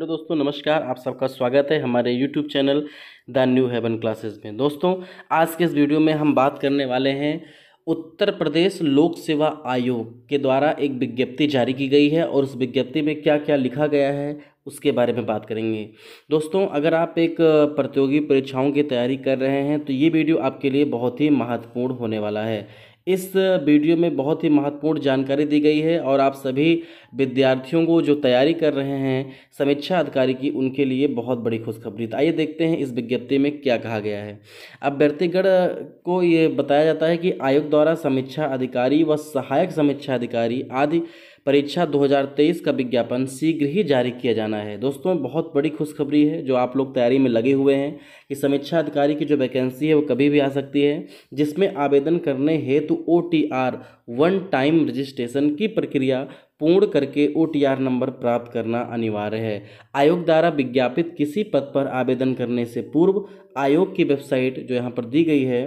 hello दोस्तों नमस्कार आप सबका स्वागत है हमारे YouTube channel the new heaven classes में दोस्तों आज के इस वीडियो में हम बात करने वाले हैं उत्तर प्रदेश लोक सेवा आयोग के द्वारा एक विज्ञप्ति जारी की गई है और उस विज्ञप्ति में क्या क्या लिखा गया है उसके बारे में बात करेंगे दोस्तों अगर आप एक प्रतियोगी परीक्षाओं की तैयारी कर रहे हैं तो ये वीडियो आपके लिए बहुत ही महत्वपूर्ण होने वाला है इस वीडियो में बहुत ही महत्वपूर्ण जानकारी दी गई है और आप सभी विद्यार्थियों को जो तैयारी कर रहे हैं समीक्षा अधिकारी की उनके लिए बहुत बड़ी खुशखबरी तो आइए देखते हैं इस विज्ञप्ति में क्या कहा गया है अभ्यर्थीगढ़ को ये बताया जाता है कि आयोग द्वारा समीक्षा अधिकारी व सहायक समीक्षा अधिकारी आदि परीक्षा 2023 का विज्ञापन शीघ्र ही जारी किया जाना है दोस्तों बहुत बड़ी खुशखबरी है जो आप लोग तैयारी में लगे हुए हैं कि समीक्षा अधिकारी की जो वैकेंसी है वो कभी भी आ सकती है जिसमें आवेदन करने हेतु O T R one time registration की प्रक्रिया पूर्ण करके ओ नंबर प्राप्त करना अनिवार्य है आयोग द्वारा विज्ञापित किसी पद पर आवेदन करने से पूर्व आयोग की वेबसाइट जो यहाँ पर दी गई है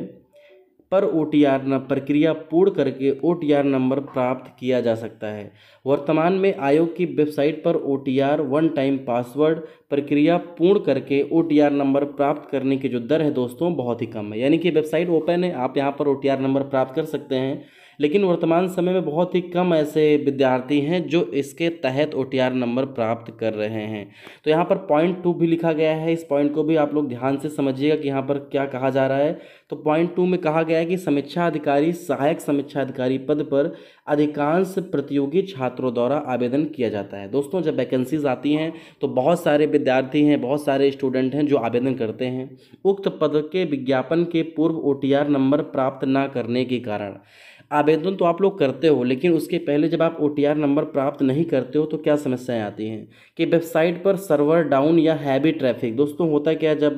पर ओ टी आर न प्रक्रिया पूर्ण करके ओ टी आर नंबर प्राप्त किया जा सकता है वर्तमान में आयोग की वेबसाइट पर O T R one time password प्रक्रिया पूर्ण करके ओ टी आर नंबर प्राप्त करने की जो दर है दोस्तों बहुत ही कम है यानी कि वेबसाइट ओपन है आप यहाँ पर ओ टी आर नंबर प्राप्त कर सकते हैं लेकिन वर्तमान समय में बहुत ही कम ऐसे विद्यार्थी हैं जो इसके तहत ओ नंबर प्राप्त कर रहे हैं तो यहाँ पर पॉइंट टू भी लिखा गया है इस पॉइंट को भी आप लोग ध्यान से समझिएगा कि यहाँ पर क्या कहा जा रहा है तो पॉइंट टू में कहा गया है कि समीक्षा अधिकारी सहायक समीक्षा अधिकारी पद पर अधिकांश प्रतियोगी छात्रों द्वारा आवेदन किया जाता है दोस्तों जब वैकेंसीज आती हैं तो बहुत सारे विद्यार्थी हैं बहुत सारे स्टूडेंट हैं जो आवेदन करते हैं उक्त पद के विज्ञापन के पूर्व ओ नंबर प्राप्त न करने के कारण आवेदन तो आप लोग करते हो लेकिन उसके पहले जब आप ओ नंबर प्राप्त नहीं करते हो तो क्या समस्याएं आती हैं कि वेबसाइट पर सर्वर डाउन या हैवी ट्रैफिक दोस्तों होता है क्या जब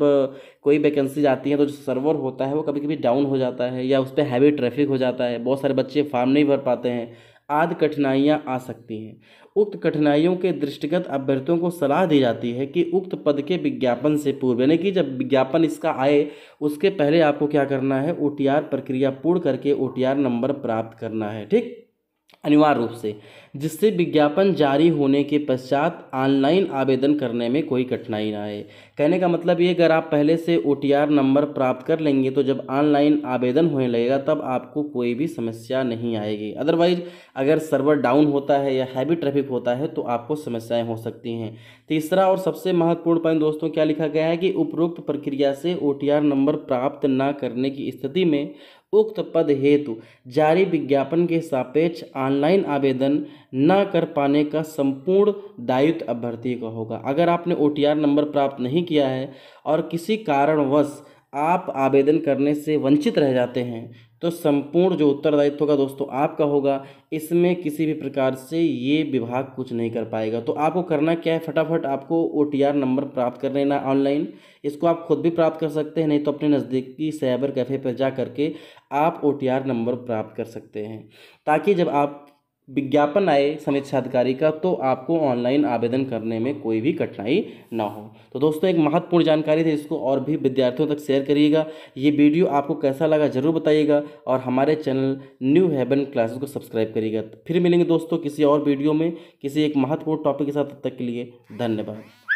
कोई वैकेंसीज आती हैं तो जो सर्वर होता है वो कभी कभी डाउन हो जाता है या उस पर हैवी ट्रैफिक हो जाता है बहुत सारे बच्चे फॉर्म नहीं भर पाते हैं आदि कठिनाइयाँ आ सकती हैं उक्त कठिनाइयों के दृष्टिगत अभ्यर्थियों को सलाह दी जाती है कि उक्त पद के विज्ञापन से पूर्व यानी कि जब विज्ञापन इसका आए उसके पहले आपको क्या करना है ओ प्रक्रिया पूर्ण करके ओ नंबर प्राप्त करना है ठीक अनिवार्य रूप से जिससे विज्ञापन जारी होने के पश्चात ऑनलाइन आवेदन करने में कोई कठिनाई ना आए कहने का मतलब ये अगर आप पहले से ओ नंबर प्राप्त कर लेंगे तो जब ऑनलाइन आवेदन होने लगेगा तब आपको कोई भी समस्या नहीं आएगी अदरवाइज अगर सर्वर डाउन होता है या हैवी ट्रैफिक होता है तो आपको समस्याएँ हो सकती हैं तीसरा और सबसे महत्वपूर्ण पॉइंट दोस्तों क्या लिखा गया है कि उपरोक्त प्रक्रिया से ओ नंबर प्राप्त न करने की स्थिति में उक्त पद हेतु जारी विज्ञापन के सापेक्ष ऑनलाइन आवेदन न कर पाने का संपूर्ण दायित्व अभ्यर्थी का होगा अगर आपने ओ नंबर प्राप्त नहीं किया है और किसी कारणवश आप आवेदन करने से वंचित रह जाते हैं तो संपूर्ण जो उत्तरदायित्व होगा दोस्तों आपका होगा इसमें किसी भी प्रकार से ये विभाग कुछ नहीं कर पाएगा तो आपको करना क्या है फटाफट आपको ओ टी आर नंबर प्राप्त कर लेना ऑनलाइन इसको आप खुद भी प्राप्त कर सकते हैं नहीं तो अपने नज़दीकी साइबर कैफ़े पर जा करके आप ओ टी आर नंबर प्राप्त कर सकते हैं ताकि जब आप विज्ञापन आए समीक्षाधिकारी का तो आपको ऑनलाइन आवेदन करने में कोई भी कठिनाई ना हो तो दोस्तों एक महत्वपूर्ण जानकारी थी इसको और भी विद्यार्थियों तक शेयर करिएगा ये वीडियो आपको कैसा लगा ज़रूर बताइएगा और हमारे चैनल न्यू हेवन क्लासेस को सब्सक्राइब करिएगा फिर मिलेंगे दोस्तों किसी और वीडियो में किसी एक महत्वपूर्ण टॉपिक के साथ तब तक के लिए धन्यवाद